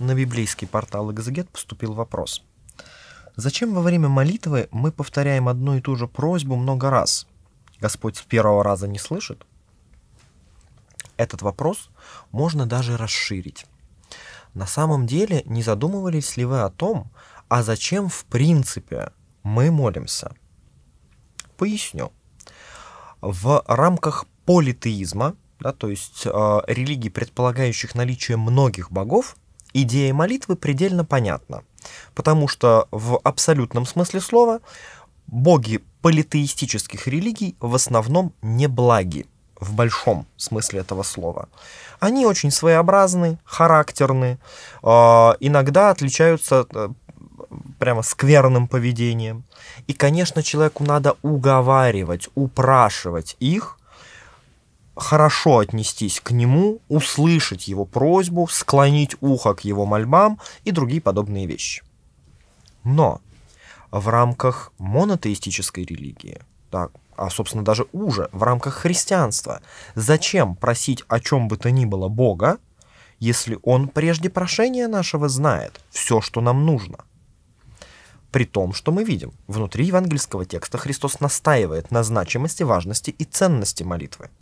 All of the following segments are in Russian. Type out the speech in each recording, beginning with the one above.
на библейский портал «Экзегет» поступил вопрос. Зачем во время молитвы мы повторяем одну и ту же просьбу много раз? Господь с первого раза не слышит? Этот вопрос можно даже расширить. На самом деле, не задумывались ли вы о том, а зачем в принципе мы молимся? Поясню. В рамках политеизма, да, то есть э, религий, предполагающих наличие многих богов, идея молитвы предельно понятна, потому что в абсолютном смысле слова боги политеистических религий в основном не благи, в большом смысле этого слова. Они очень своеобразны, характерны, э, иногда отличаются э, прямо скверным поведением. И, конечно, человеку надо уговаривать, упрашивать их хорошо отнестись к нему, услышать его просьбу, склонить ухо к его мольбам и другие подобные вещи. Но в рамках монотеистической религии, так, а собственно даже уже в рамках христианства, зачем просить о чем бы то ни было Бога, если Он прежде прошения нашего знает все, что нам нужно? При том, что мы видим, внутри евангельского текста Христос настаивает на значимости, важности и ценности молитвы –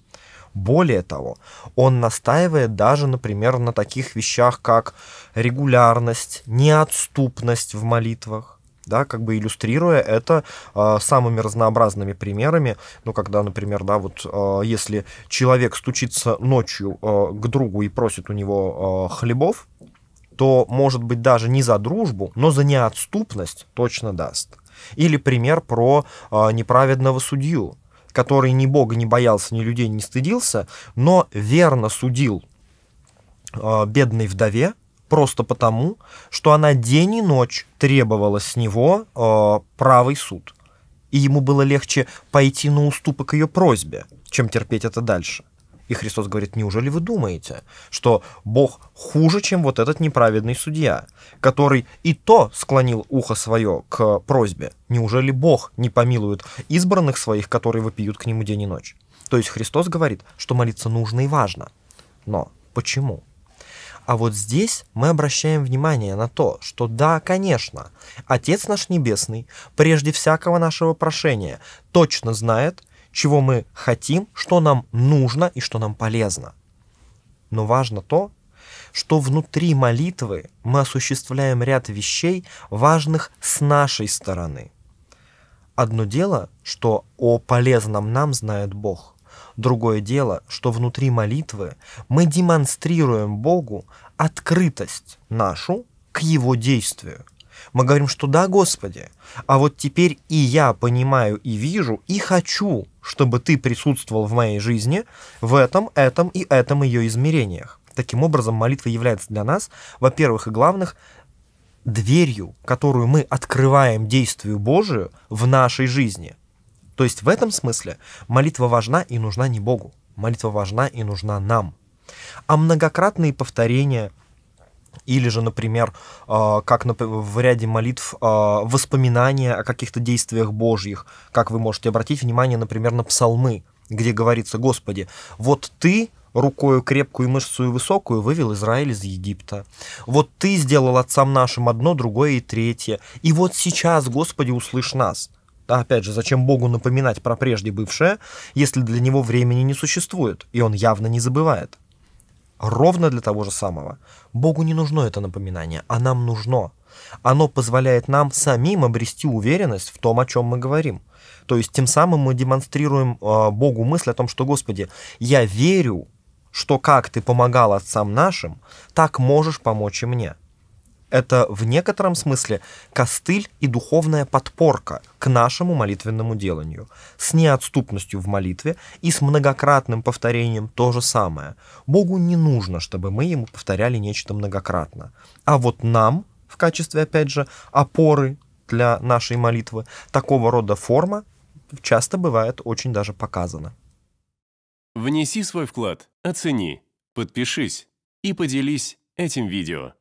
более того, он настаивает даже, например, на таких вещах, как регулярность, неотступность в молитвах, да, как бы иллюстрируя это э, самыми разнообразными примерами, ну, когда, например, да, вот э, если человек стучится ночью э, к другу и просит у него э, хлебов, то, может быть, даже не за дружбу, но за неотступность точно даст. Или пример про э, неправедного судью, который ни Бога не боялся, ни людей не стыдился, но верно судил э, бедной вдове, просто потому, что она день и ночь требовала с него э, правый суд. И ему было легче пойти на уступок ее просьбе, чем терпеть это дальше. И Христос говорит, неужели вы думаете, что Бог хуже, чем вот этот неправедный судья, который и то склонил ухо свое к просьбе? Неужели Бог не помилует избранных своих, которые вопиют к нему день и ночь? То есть Христос говорит, что молиться нужно и важно. Но почему? А вот здесь мы обращаем внимание на то, что да, конечно, Отец наш Небесный, прежде всякого нашего прошения, точно знает, чего мы хотим, что нам нужно и что нам полезно. Но важно то, что внутри молитвы мы осуществляем ряд вещей, важных с нашей стороны. Одно дело, что о полезном нам знает Бог. Другое дело, что внутри молитвы мы демонстрируем Богу открытость нашу к Его действию – мы говорим, что да, Господи, а вот теперь и я понимаю и вижу, и хочу, чтобы ты присутствовал в моей жизни в этом, этом и этом ее измерениях. Таким образом, молитва является для нас, во-первых и главных, дверью, которую мы открываем действию Божию в нашей жизни. То есть в этом смысле молитва важна и нужна не Богу, молитва важна и нужна нам. А многократные повторения, или же, например, э, как в ряде молитв э, воспоминания о каких-то действиях Божьих, как вы можете обратить внимание, например, на псалмы, где говорится, Господи, вот Ты рукою крепкую и мышцу и высокую вывел Израиль из Египта. Вот Ты сделал отцам нашим одно, другое и третье. И вот сейчас, Господи, услышь нас. А опять же, зачем Богу напоминать про прежде бывшее, если для него времени не существует, и он явно не забывает? Ровно для того же самого. Богу не нужно это напоминание, а нам нужно. Оно позволяет нам самим обрести уверенность в том, о чем мы говорим. То есть тем самым мы демонстрируем э, Богу мысль о том, что, Господи, я верю, что как ты помогал отцам нашим, так можешь помочь и мне это в некотором смысле костыль и духовная подпорка к нашему молитвенному деланию. С неотступностью в молитве и с многократным повторением то же самое. Богу не нужно, чтобы мы ему повторяли нечто многократно. А вот нам, в качестве, опять же, опоры для нашей молитвы, такого рода форма часто бывает очень даже показана. Внеси свой вклад, оцени, подпишись и поделись этим видео.